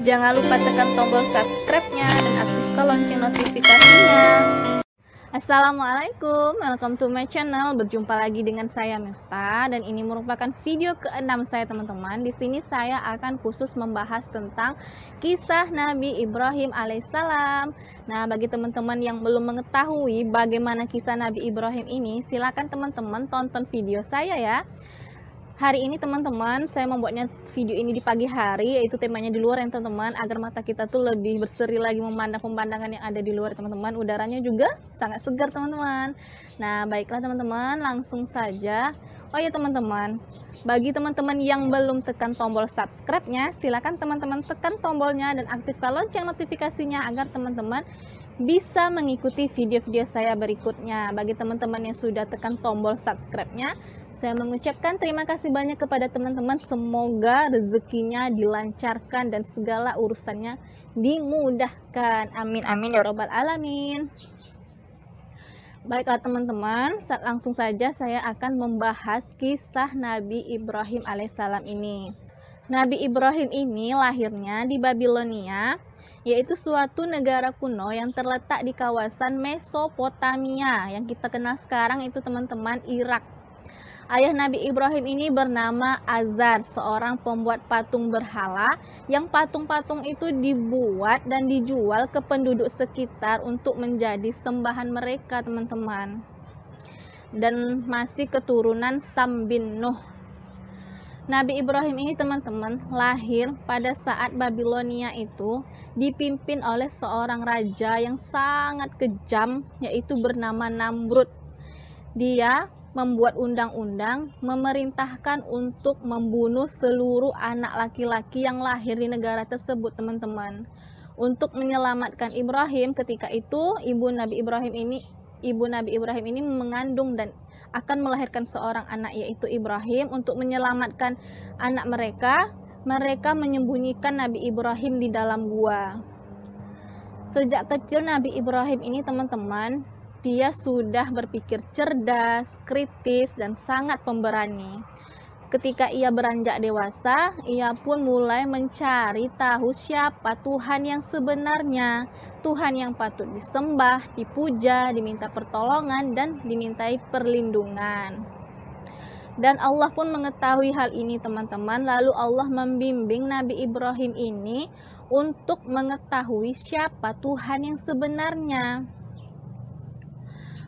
Jangan lupa tekan tombol subscribe-nya dan aktifkan lonceng notifikasinya. Assalamualaikum, welcome to my channel. Berjumpa lagi dengan saya Mesta dan ini merupakan video keenam saya teman-teman. Di sini saya akan khusus membahas tentang kisah Nabi Ibrahim alaihissalam. Nah, bagi teman-teman yang belum mengetahui bagaimana kisah Nabi Ibrahim ini, silakan teman-teman tonton video saya ya. Hari ini teman-teman saya membuatnya video ini di pagi hari yaitu temanya di luar ya teman-teman agar mata kita tuh lebih berseri lagi memandang pemandangan yang ada di luar teman-teman udaranya juga sangat segar teman-teman nah baiklah teman-teman langsung saja oh ya teman-teman bagi teman-teman yang belum tekan tombol subscribe-nya silahkan teman-teman tekan tombolnya dan aktifkan lonceng notifikasinya agar teman-teman bisa mengikuti video-video saya berikutnya. Bagi teman-teman yang sudah tekan tombol subscribe-nya, saya mengucapkan terima kasih banyak kepada teman-teman. Semoga rezekinya dilancarkan dan segala urusannya dimudahkan. Amin amin ya robbal alamin. Baiklah teman-teman, langsung saja saya akan membahas kisah Nabi Ibrahim alaihissalam ini. Nabi Ibrahim ini lahirnya di Babilonia, yaitu suatu negara kuno yang terletak di kawasan Mesopotamia yang kita kenal sekarang itu teman-teman Irak. Ayah Nabi Ibrahim ini bernama Azar, seorang pembuat patung berhala yang patung-patung itu dibuat dan dijual ke penduduk sekitar untuk menjadi sembahan mereka, teman-teman. Dan masih keturunan Sam bin Nuh. Nabi Ibrahim ini teman-teman lahir pada saat Babilonia itu dipimpin oleh seorang raja yang sangat kejam yaitu bernama Namrud. Dia membuat undang-undang memerintahkan untuk membunuh seluruh anak laki-laki yang lahir di negara tersebut, teman-teman. Untuk menyelamatkan Ibrahim, ketika itu ibu Nabi Ibrahim ini ibu Nabi Ibrahim ini mengandung dan akan melahirkan seorang anak yaitu Ibrahim untuk menyelamatkan anak mereka, mereka menyembunyikan Nabi Ibrahim di dalam gua. Sejak kecil Nabi Ibrahim ini teman-teman dia sudah berpikir cerdas, kritis, dan sangat pemberani. Ketika ia beranjak dewasa, ia pun mulai mencari tahu siapa Tuhan yang sebenarnya, Tuhan yang patut disembah, dipuja, diminta pertolongan, dan dimintai perlindungan. Dan Allah pun mengetahui hal ini, teman-teman. Lalu Allah membimbing Nabi Ibrahim ini untuk mengetahui siapa Tuhan yang sebenarnya.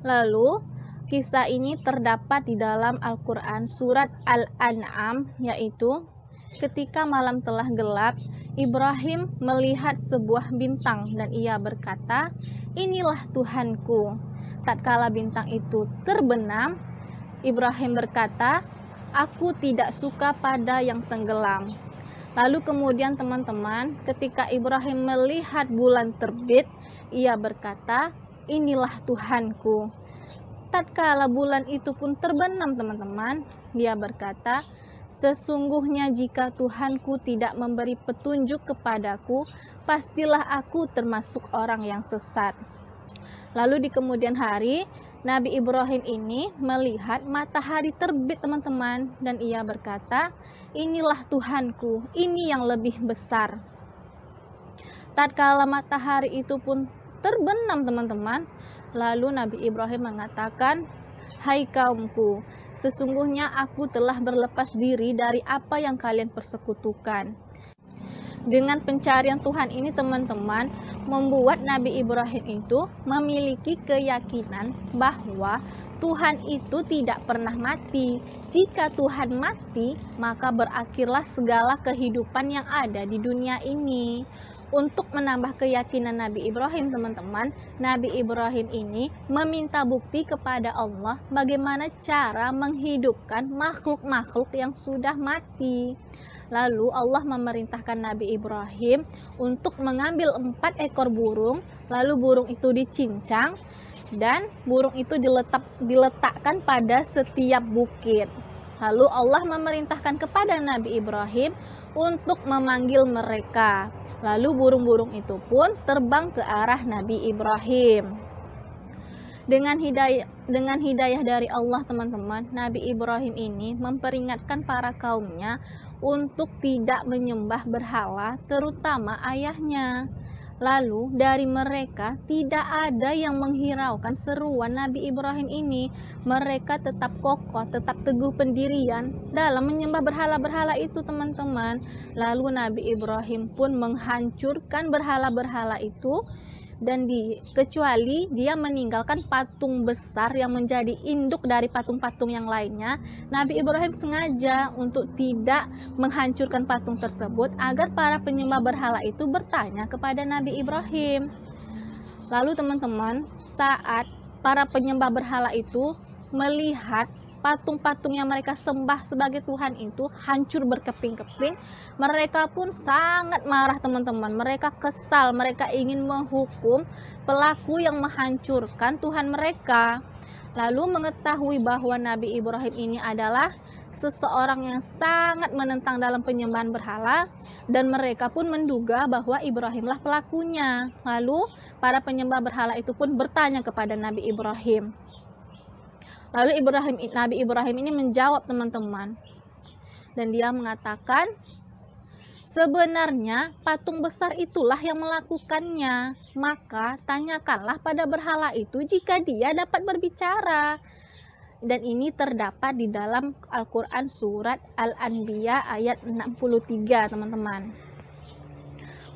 Lalu, kisah ini terdapat di dalam Al-Quran surat Al-An'am, yaitu ketika malam telah gelap, Ibrahim melihat sebuah bintang dan ia berkata, inilah Tuhanku. Tatkala bintang itu terbenam, Ibrahim berkata, aku tidak suka pada yang tenggelam. Lalu kemudian teman-teman, ketika Ibrahim melihat bulan terbit, ia berkata, inilah Tuhanku. Tatkala bulan itu pun terbenam teman-teman, dia berkata, Sesungguhnya jika Tuhanku tidak memberi petunjuk kepadaku, pastilah aku termasuk orang yang sesat. Lalu di kemudian hari, Nabi Ibrahim ini melihat matahari terbit teman-teman dan ia berkata, "Inilah Tuhanku, ini yang lebih besar." Tatkala matahari itu pun terbenam teman-teman. Lalu Nabi Ibrahim mengatakan, Hai kaumku, sesungguhnya aku telah berlepas diri dari apa yang kalian persekutukan. Dengan pencarian Tuhan ini teman-teman, membuat Nabi Ibrahim itu memiliki keyakinan bahwa Tuhan itu tidak pernah mati. Jika Tuhan mati, maka berakhirlah segala kehidupan yang ada di dunia ini. Untuk menambah keyakinan Nabi Ibrahim, teman-teman, Nabi Ibrahim ini meminta bukti kepada Allah bagaimana cara menghidupkan makhluk-makhluk yang sudah mati. Lalu Allah memerintahkan Nabi Ibrahim untuk mengambil empat ekor burung, lalu burung itu dicincang, dan burung itu diletak, diletakkan pada setiap bukit. Lalu Allah memerintahkan kepada Nabi Ibrahim untuk memanggil mereka. Lalu burung-burung itu pun terbang ke arah Nabi Ibrahim. Dengan hidayah dengan hidayah dari Allah teman-teman, Nabi Ibrahim ini memperingatkan para kaumnya untuk tidak menyembah berhala terutama ayahnya. Lalu dari mereka tidak ada yang menghiraukan seruan Nabi Ibrahim ini. Mereka tetap kokoh, tetap teguh pendirian dalam menyembah berhala-berhala itu teman-teman. Lalu Nabi Ibrahim pun menghancurkan berhala-berhala itu dan di kecuali dia meninggalkan patung besar yang menjadi induk dari patung-patung yang lainnya. Nabi Ibrahim sengaja untuk tidak menghancurkan patung tersebut agar para penyembah berhala itu bertanya kepada Nabi Ibrahim. Lalu teman-teman, saat para penyembah berhala itu melihat patung-patung yang mereka sembah sebagai Tuhan itu hancur berkeping-keping, mereka pun sangat marah teman-teman. Mereka kesal, mereka ingin menghukum pelaku yang menghancurkan Tuhan mereka. Lalu mengetahui bahwa Nabi Ibrahim ini adalah seseorang yang sangat menentang dalam penyembahan berhala dan mereka pun menduga bahwa Ibrahimlah pelakunya. Lalu para penyembah berhala itu pun bertanya kepada Nabi Ibrahim, Lalu Ibrahim Nabi Ibrahim ini menjawab teman-teman. Dan dia mengatakan, Sebenarnya patung besar itulah yang melakukannya. Maka tanyakanlah pada berhala itu jika dia dapat berbicara. Dan ini terdapat di dalam Al-Quran surat Al-Anbiya ayat 63 teman-teman.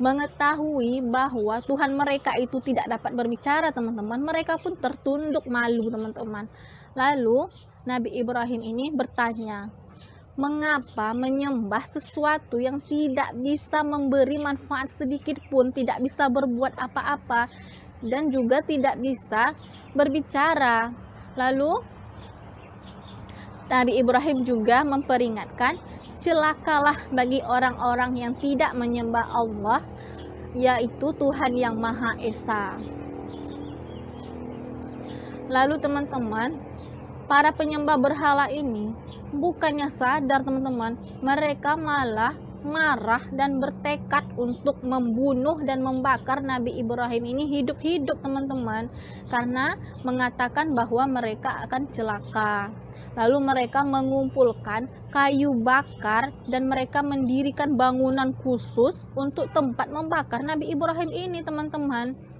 Mengetahui bahwa Tuhan mereka itu tidak dapat berbicara teman-teman. Mereka pun tertunduk malu teman-teman. Lalu Nabi Ibrahim ini bertanya, mengapa menyembah sesuatu yang tidak bisa memberi manfaat sedikit pun, tidak bisa berbuat apa-apa, dan juga tidak bisa berbicara. Lalu, Nabi Ibrahim juga memperingatkan, celakalah bagi orang-orang yang tidak menyembah Allah, yaitu Tuhan yang Maha Esa. Lalu, teman-teman, para penyembah berhala ini bukannya sadar teman-teman, mereka malah marah dan bertekad untuk membunuh dan membakar Nabi Ibrahim ini hidup-hidup teman-teman karena mengatakan bahwa mereka akan celaka. Lalu mereka mengumpulkan kayu bakar dan mereka mendirikan bangunan khusus untuk tempat membakar Nabi Ibrahim ini teman-teman.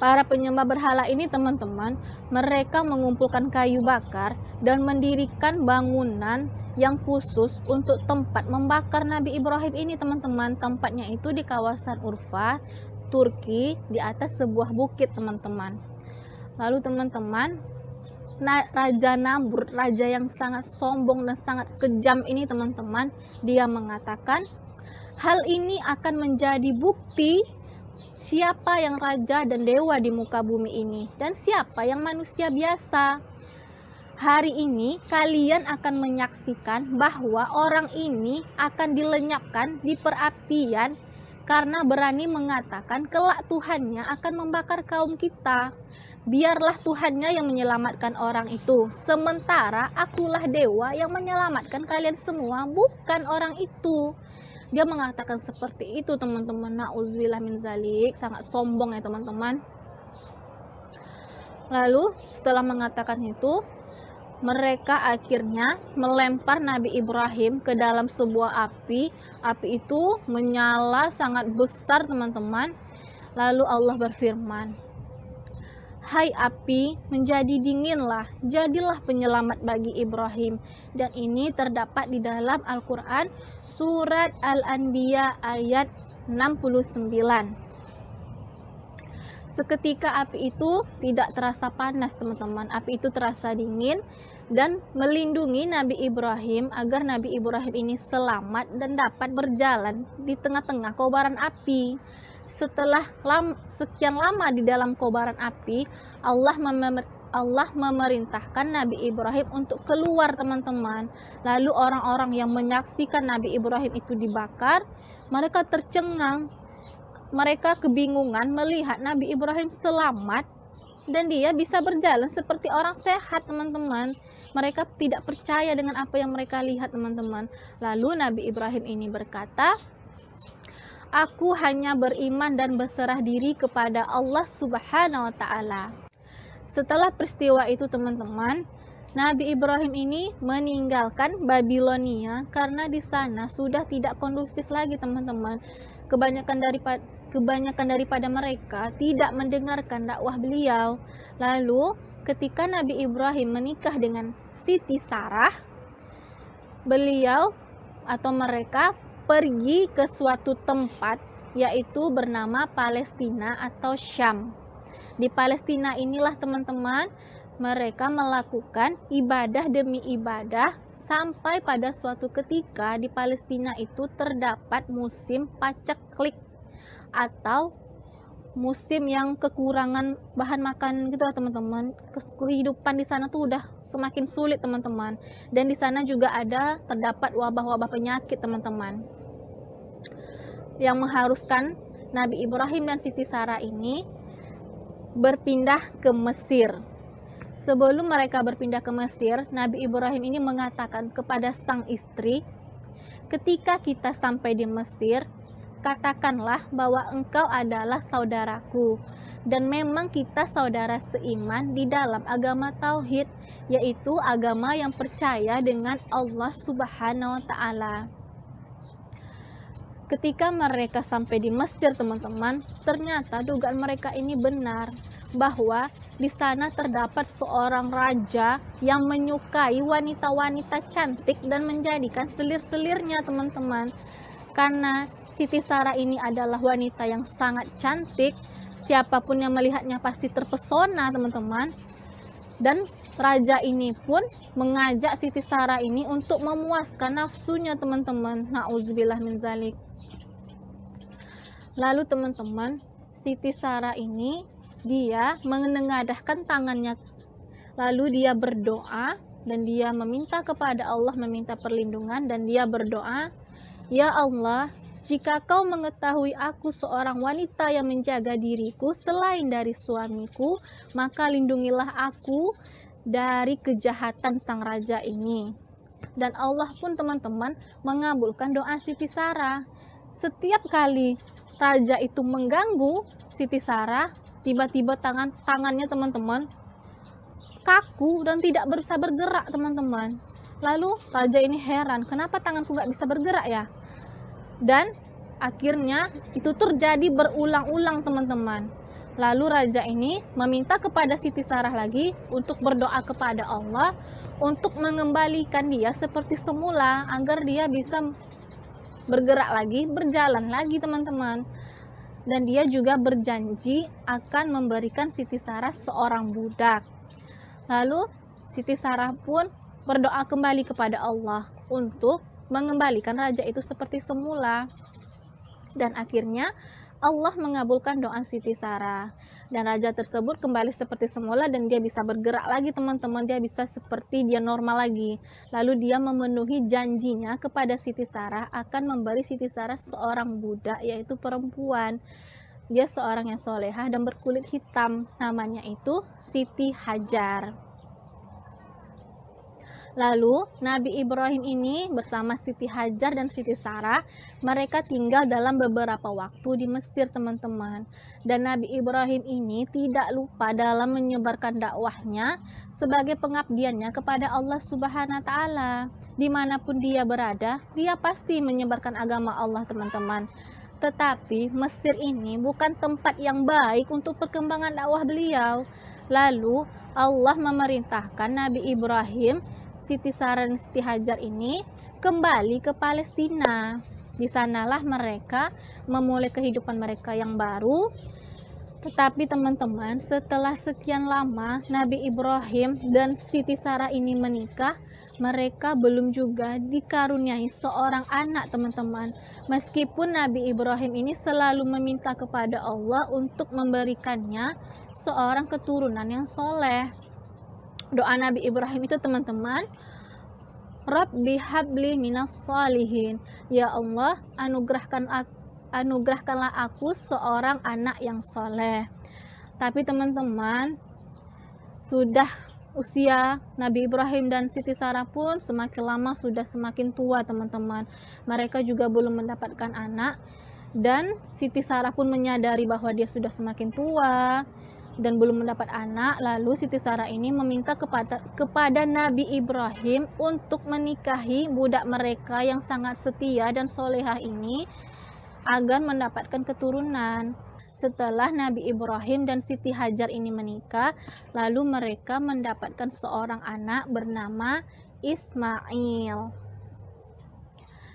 Para penyembah berhala ini teman-teman, mereka mengumpulkan kayu bakar dan mendirikan bangunan yang khusus untuk tempat membakar Nabi Ibrahim ini teman-teman. Tempatnya itu di kawasan Urfa, Turki, di atas sebuah bukit teman-teman. Lalu teman-teman, Raja Namrud, raja yang sangat sombong dan sangat kejam ini teman-teman, dia mengatakan, hal ini akan menjadi bukti siapa yang raja dan dewa di muka bumi ini dan siapa yang manusia biasa. Hari ini kalian akan menyaksikan bahwa orang ini akan dilenyapkan di perapian karena berani mengatakan kelak Tuhannya akan membakar kaum kita. Biarlah Tuhannya yang menyelamatkan orang itu, sementara akulah dewa yang menyelamatkan kalian semua, bukan orang itu dia mengatakan seperti itu teman-teman na'udzubillah min zalik sangat sombong ya teman-teman lalu setelah mengatakan itu mereka akhirnya melempar Nabi Ibrahim ke dalam sebuah api api itu menyala sangat besar teman-teman lalu Allah berfirman Hai api, menjadi dinginlah, jadilah penyelamat bagi Ibrahim. Dan ini terdapat di dalam Al-Quran Surat Al-Anbiya ayat 69. Seketika api itu tidak terasa panas teman-teman, api itu terasa dingin dan melindungi Nabi Ibrahim agar Nabi Ibrahim ini selamat dan dapat berjalan di tengah-tengah kobaran api setelah lam, sekian lama di dalam kobaran api, Allah memer, Allah memerintahkan Nabi Ibrahim untuk keluar teman-teman. Lalu orang-orang yang menyaksikan Nabi Ibrahim itu dibakar, mereka tercengang, mereka kebingungan melihat Nabi Ibrahim selamat dan dia bisa berjalan seperti orang sehat teman-teman. Mereka tidak percaya dengan apa yang mereka lihat teman-teman. Lalu Nabi Ibrahim ini berkata, Aku hanya beriman dan berserah diri kepada Allah Subhanahu wa taala. Setelah peristiwa itu, teman-teman, Nabi Ibrahim ini meninggalkan Babilonia karena di sana sudah tidak kondusif lagi, teman-teman. Kebanyakan daripada kebanyakan daripada mereka tidak mendengarkan dakwah beliau. Lalu, ketika Nabi Ibrahim menikah dengan Siti Sarah, beliau atau mereka pergi ke suatu tempat yaitu bernama Palestina atau Syam. Di Palestina inilah teman-teman mereka melakukan ibadah demi ibadah sampai pada suatu ketika di Palestina itu terdapat musim paceklik atau musim yang kekurangan bahan makan gitu teman-teman kehidupan di sana tuh udah semakin sulit teman-teman dan di sana juga ada terdapat wabah-wabah penyakit teman-teman yang mengharuskan Nabi Ibrahim dan Siti Sarah ini berpindah ke Mesir. Sebelum mereka berpindah ke Mesir, Nabi Ibrahim ini mengatakan kepada sang istri, "Ketika kita sampai di Mesir, katakanlah bahwa engkau adalah saudaraku." Dan memang kita saudara seiman di dalam agama tauhid, yaitu agama yang percaya dengan Allah Subhanahu wa Ta'ala. Ketika mereka sampai di Mesir, teman-teman, ternyata dugaan mereka ini benar bahwa di sana terdapat seorang raja yang menyukai wanita-wanita cantik dan menjadikan selir-selirnya, teman-teman. Karena Siti Sarah ini adalah wanita yang sangat cantik, siapapun yang melihatnya pasti terpesona, teman-teman dan raja ini pun mengajak Siti Sarah ini untuk memuaskan nafsunya teman-teman na'udzubillah min zalik lalu teman-teman Siti Sarah ini dia mengenengadahkan tangannya lalu dia berdoa dan dia meminta kepada Allah meminta perlindungan dan dia berdoa ya Allah jika kau mengetahui aku seorang wanita yang menjaga diriku selain dari suamiku, maka lindungilah aku dari kejahatan sang raja ini. Dan Allah pun teman-teman mengabulkan doa Siti Sarah. Setiap kali raja itu mengganggu Siti Sarah, tiba-tiba tangan tangannya teman-teman kaku dan tidak bisa bergerak teman-teman. Lalu raja ini heran, kenapa tanganku nggak bisa bergerak ya? dan akhirnya itu terjadi berulang-ulang teman-teman. Lalu raja ini meminta kepada Siti Sarah lagi untuk berdoa kepada Allah untuk mengembalikan dia seperti semula agar dia bisa bergerak lagi, berjalan lagi teman-teman. Dan dia juga berjanji akan memberikan Siti Sarah seorang budak. Lalu Siti Sarah pun berdoa kembali kepada Allah untuk mengembalikan raja itu seperti semula. Dan akhirnya Allah mengabulkan doa Siti Sarah. Dan raja tersebut kembali seperti semula dan dia bisa bergerak lagi teman-teman, dia bisa seperti dia normal lagi. Lalu dia memenuhi janjinya kepada Siti Sarah akan memberi Siti Sarah seorang budak yaitu perempuan. Dia seorang yang solehah dan berkulit hitam, namanya itu Siti Hajar. Lalu Nabi Ibrahim ini bersama Siti Hajar dan Siti Sarah, mereka tinggal dalam beberapa waktu di Mesir, teman-teman. Dan Nabi Ibrahim ini tidak lupa dalam menyebarkan dakwahnya sebagai pengabdiannya kepada Allah Subhanahu wa taala. Dimanapun dia berada, dia pasti menyebarkan agama Allah, teman-teman. Tetapi Mesir ini bukan tempat yang baik untuk perkembangan dakwah beliau. Lalu Allah memerintahkan Nabi Ibrahim Siti Saran Siti Hajar ini kembali ke Palestina. Di sanalah mereka memulai kehidupan mereka yang baru. Tetapi teman-teman, setelah sekian lama Nabi Ibrahim dan Siti Sarah ini menikah, mereka belum juga dikaruniai seorang anak, teman-teman. Meskipun Nabi Ibrahim ini selalu meminta kepada Allah untuk memberikannya seorang keturunan yang soleh doa Nabi Ibrahim itu teman-teman Rabbi habli minas salihin Ya Allah anugerahkan anugerahkanlah aku seorang anak yang soleh tapi teman-teman sudah usia Nabi Ibrahim dan Siti Sarah pun semakin lama sudah semakin tua teman-teman mereka juga belum mendapatkan anak dan Siti Sarah pun menyadari bahwa dia sudah semakin tua dan belum mendapat anak, lalu Siti Sarah ini meminta kepada, kepada Nabi Ibrahim untuk menikahi budak mereka yang sangat setia dan solehah ini agar mendapatkan keturunan. Setelah Nabi Ibrahim dan Siti Hajar ini menikah, lalu mereka mendapatkan seorang anak bernama Ismail.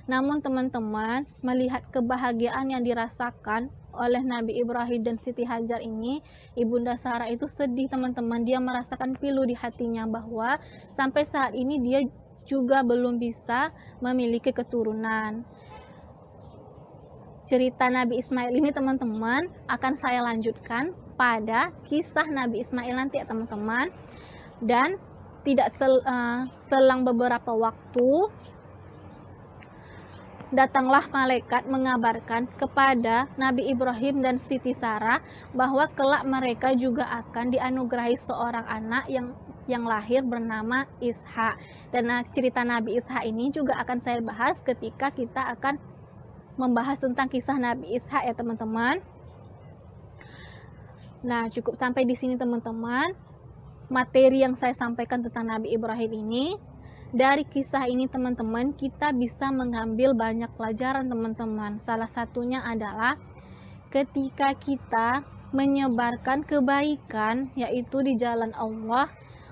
Namun teman-teman, melihat kebahagiaan yang dirasakan oleh Nabi Ibrahim dan Siti Hajar ini, Ibunda Sarah itu sedih teman-teman. Dia merasakan pilu di hatinya bahwa sampai saat ini dia juga belum bisa memiliki keturunan. Cerita Nabi Ismail ini teman-teman akan saya lanjutkan pada kisah Nabi Ismail nanti ya teman-teman. Dan tidak sel, uh, selang beberapa waktu datanglah malaikat mengabarkan kepada Nabi Ibrahim dan Siti Sarah bahwa kelak mereka juga akan dianugerahi seorang anak yang yang lahir bernama Ishak. Dan eh, cerita Nabi Ishak ini juga akan saya bahas ketika kita akan membahas tentang kisah Nabi Ishak ya teman-teman. Nah, cukup sampai di sini teman-teman. Materi yang saya sampaikan tentang Nabi Ibrahim ini dari kisah ini teman-teman kita bisa mengambil banyak pelajaran teman-teman salah satunya adalah ketika kita menyebarkan kebaikan yaitu di jalan Allah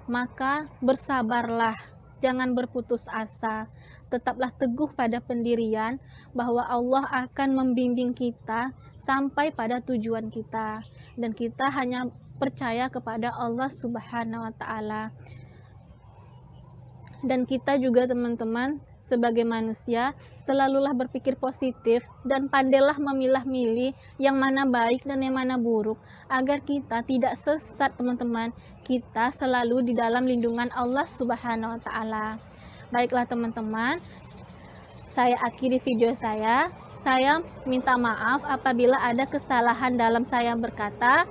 maka bersabarlah jangan berputus asa tetaplah teguh pada pendirian bahwa Allah akan membimbing kita sampai pada tujuan kita dan kita hanya percaya kepada Allah Subhanahu wa taala dan kita juga teman-teman sebagai manusia selalulah berpikir positif dan pandailah memilah-milih yang mana baik dan yang mana buruk agar kita tidak sesat teman-teman kita selalu di dalam lindungan Allah Subhanahu wa taala. Baiklah teman-teman, saya akhiri video saya. Saya minta maaf apabila ada kesalahan dalam saya berkata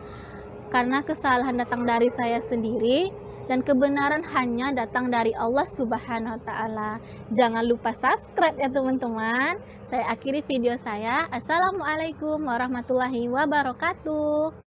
karena kesalahan datang dari saya sendiri dan kebenaran hanya datang dari Allah Subhanahu wa taala. Jangan lupa subscribe ya teman-teman. Saya akhiri video saya. Assalamualaikum warahmatullahi wabarakatuh.